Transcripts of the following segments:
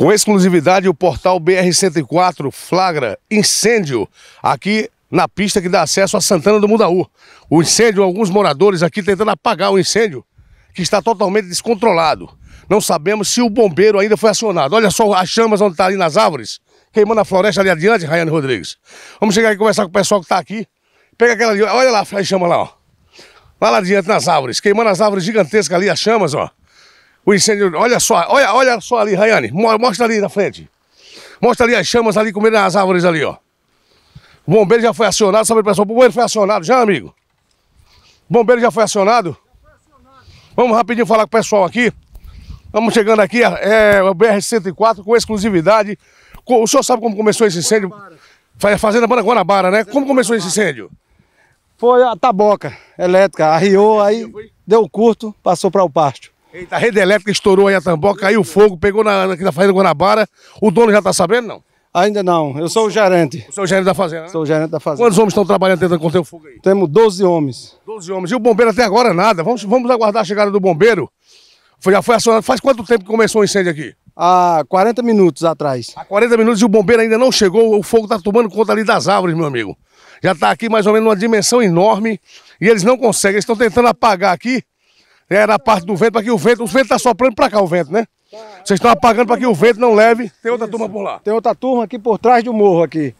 Com exclusividade, o portal BR-104 flagra incêndio aqui na pista que dá acesso a Santana do Mundaú. O incêndio, alguns moradores aqui tentando apagar o incêndio, que está totalmente descontrolado. Não sabemos se o bombeiro ainda foi acionado. Olha só as chamas onde está ali nas árvores, queimando a floresta ali adiante, Rayane Rodrigues. Vamos chegar aqui e conversar com o pessoal que está aqui. Pega aquela ali, olha lá as chamas lá, ó. Lá, lá adiante nas árvores, queimando as árvores gigantescas ali, as chamas, ó. O incêndio, olha só, olha, olha só ali, Rayane, mostra ali na frente. Mostra ali as chamas ali comendo as árvores ali, ó. O bombeiro já foi acionado, sabe, pessoal? O bombeiro foi acionado já, amigo? O bombeiro já foi acionado? Já foi acionado. Vamos rapidinho falar com o pessoal aqui. Estamos chegando aqui, é, é o BR-104 com exclusividade. O senhor sabe como começou esse incêndio? Guanabara. É Fazenda Guanabara, né? Fazenda como começou Guanabara. esse incêndio? Foi a taboca elétrica, arriou, aí deu curto, passou para o pasto. Eita, a rede elétrica estourou aí a tamboca, caiu fogo, pegou na, aqui na fazenda Guanabara. O dono já está sabendo, não? Ainda não, eu sou o gerente. O seu gerente da fazenda, né? Sou o gerente da fazenda. Quantos homens estão trabalhando tentando conter o fogo aí? Temos 12 homens. 12 homens. E o bombeiro até agora nada. Vamos, vamos aguardar a chegada do bombeiro. Foi, já foi acionado. Faz quanto tempo que começou o incêndio aqui? Há 40 minutos atrás. Há 40 minutos e o bombeiro ainda não chegou. O fogo está tomando conta ali das árvores, meu amigo. Já está aqui mais ou menos numa dimensão enorme. E eles não conseguem. Eles estão tentando apagar aqui. É, na parte do vento, para que o vento. O vento está soprando para cá, o vento, né? Vocês estão apagando para que o vento não leve. Tem outra Isso. turma por lá. Tem outra turma aqui por trás do morro aqui.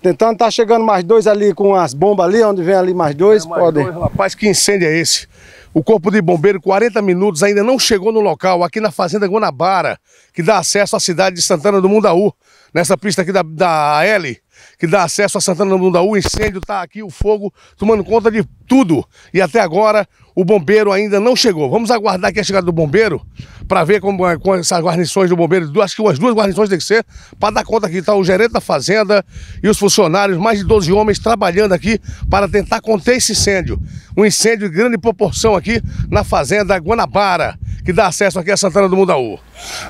Tentando, tá chegando mais dois ali com as bombas ali, onde vem ali mais dois. É, mais podem. Dois, rapaz, que incêndio é esse? O corpo de bombeiro, 40 minutos, ainda não chegou no local, aqui na Fazenda Guanabara, que dá acesso à cidade de Santana do Mundaú, nessa pista aqui da, da L que dá acesso a Santana do Mundaú. O incêndio está aqui, o fogo tomando conta de tudo. E até agora o bombeiro ainda não chegou. Vamos aguardar aqui a chegada do bombeiro para ver como, é, com essas guarnições do bombeiro. Acho que as duas guarnições tem que ser para dar conta aqui. Está o gerente da fazenda e os funcionários, mais de 12 homens trabalhando aqui para tentar conter esse incêndio. Um incêndio de grande proporção aqui na fazenda Guanabara que dá acesso aqui a Santana do Mundaú.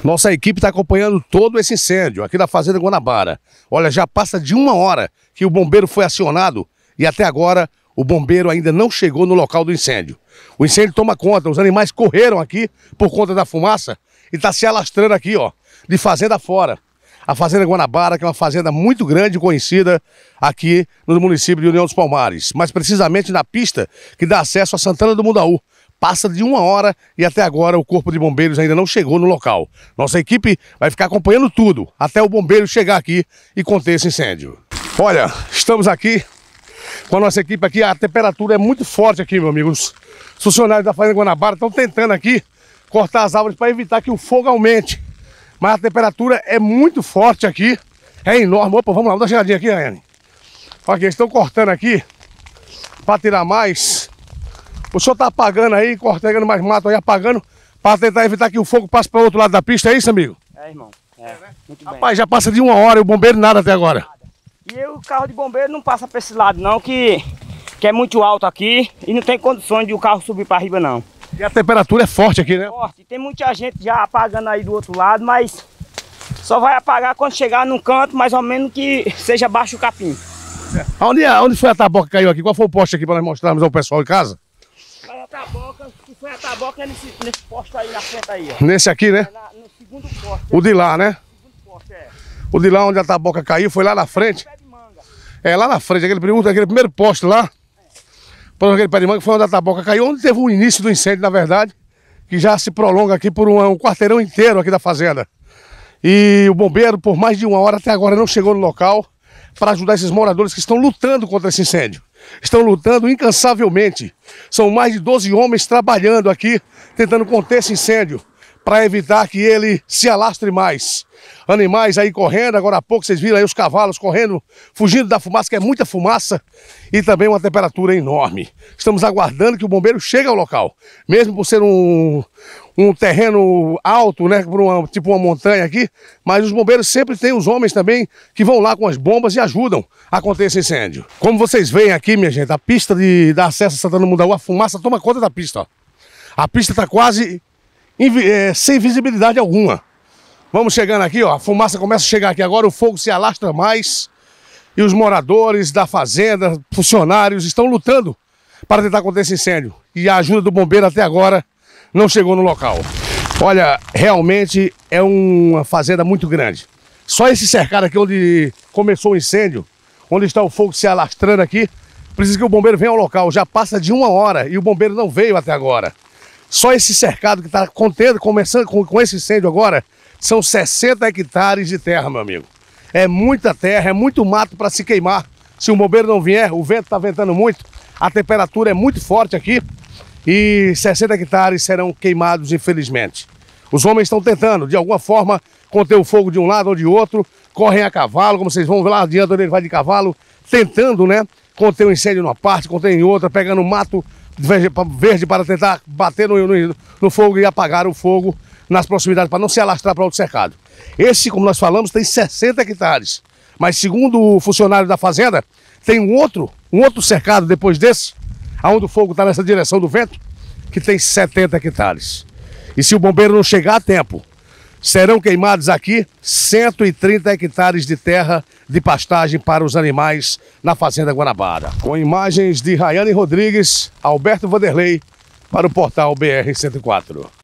Nossa equipe está acompanhando todo esse incêndio aqui da Fazenda Guanabara. Olha, já passa de uma hora que o bombeiro foi acionado e até agora o bombeiro ainda não chegou no local do incêndio. O incêndio toma conta, os animais correram aqui por conta da fumaça e está se alastrando aqui, ó, de fazenda fora. A Fazenda Guanabara, que é uma fazenda muito grande e conhecida aqui no município de União dos Palmares, mais precisamente na pista que dá acesso à Santana do Mundaú passa de uma hora e até agora o Corpo de Bombeiros ainda não chegou no local. Nossa equipe vai ficar acompanhando tudo até o bombeiro chegar aqui e conter esse incêndio. Olha, estamos aqui com a nossa equipe aqui. A temperatura é muito forte aqui, meus amigos. Os funcionários da Fazenda Guanabara estão tentando aqui cortar as árvores para evitar que o fogo aumente. Mas a temperatura é muito forte aqui. É enorme. Opa, vamos lá, vamos dar uma chegadinha aqui, Rayane. Ok, estão cortando aqui para tirar mais o senhor tá apagando aí, cortando mais mato aí, apagando, para tentar evitar que o fogo passe para o outro lado da pista, é isso, amigo? É, irmão. É, é né? Muito Rapaz, já passa de uma hora e o bombeiro nada até agora. E o carro de bombeiro não passa para esse lado não, que, que é muito alto aqui e não tem condições de o carro subir para riba não. E a temperatura é forte aqui, né? Forte. Tem muita gente já apagando aí do outro lado, mas só vai apagar quando chegar num canto, mais ou menos que seja baixo o capim. Onde, é, onde foi a taboca que caiu aqui? Qual foi o poste aqui para nós mostrarmos ao pessoal em casa? taboca, que foi a taboca nesse, nesse poste aí na frente aí, ó. Nesse aqui, né? É na, no segundo poste. O é. de lá, né? O, poste, é. o de lá onde a taboca caiu foi lá na frente. É, lá na frente, aquele, aquele primeiro poste lá. É. aquele pé de manga foi onde a taboca caiu, onde teve o início do incêndio, na verdade, que já se prolonga aqui por um, um quarteirão inteiro aqui da fazenda. E o bombeiro, por mais de uma hora até agora, não chegou no local para ajudar esses moradores que estão lutando contra esse incêndio estão lutando incansavelmente. São mais de 12 homens trabalhando aqui, tentando conter esse incêndio para evitar que ele se alastre mais. Animais aí correndo, agora há pouco vocês viram aí os cavalos correndo, fugindo da fumaça, que é muita fumaça e também uma temperatura enorme. Estamos aguardando que o bombeiro chegue ao local, mesmo por ser um, um terreno alto, né, por uma, tipo uma montanha aqui, mas os bombeiros sempre têm os homens também que vão lá com as bombas e ajudam a conter esse incêndio. Como vocês veem aqui, minha gente, a pista de, da acesso a Santana Mundaú, a fumaça toma conta da pista, ó. A pista está quase é, sem visibilidade alguma. Vamos chegando aqui, ó, a fumaça começa a chegar aqui agora, o fogo se alastra mais e os moradores da fazenda, funcionários, estão lutando para tentar conter esse incêndio. E a ajuda do bombeiro até agora não chegou no local. Olha, realmente é uma fazenda muito grande. Só esse cercado aqui onde começou o incêndio, onde está o fogo se alastrando aqui, precisa que o bombeiro venha ao local. Já passa de uma hora e o bombeiro não veio até agora. Só esse cercado que está contendo, começando com, com esse incêndio agora, são 60 hectares de terra, meu amigo. É muita terra, é muito mato para se queimar. Se o bombeiro não vier, o vento está ventando muito, a temperatura é muito forte aqui e 60 hectares serão queimados, infelizmente. Os homens estão tentando, de alguma forma, conter o fogo de um lado ou de outro, correm a cavalo, como vocês vão ver lá adiante, ele vai de cavalo, tentando, né, conter o um incêndio numa parte, conter em outra, pegando mato verde, verde para tentar bater no, no, no fogo e apagar o fogo nas proximidades para não se alastrar para outro cercado. Esse, como nós falamos, tem 60 hectares. Mas segundo o funcionário da fazenda, tem um outro, um outro cercado depois desse, aonde o fogo está nessa direção do vento, que tem 70 hectares. E se o bombeiro não chegar a tempo Serão queimados aqui 130 hectares de terra de pastagem para os animais na Fazenda Guanabara. Com imagens de Rayane Rodrigues, Alberto Vanderlei, para o portal BR-104.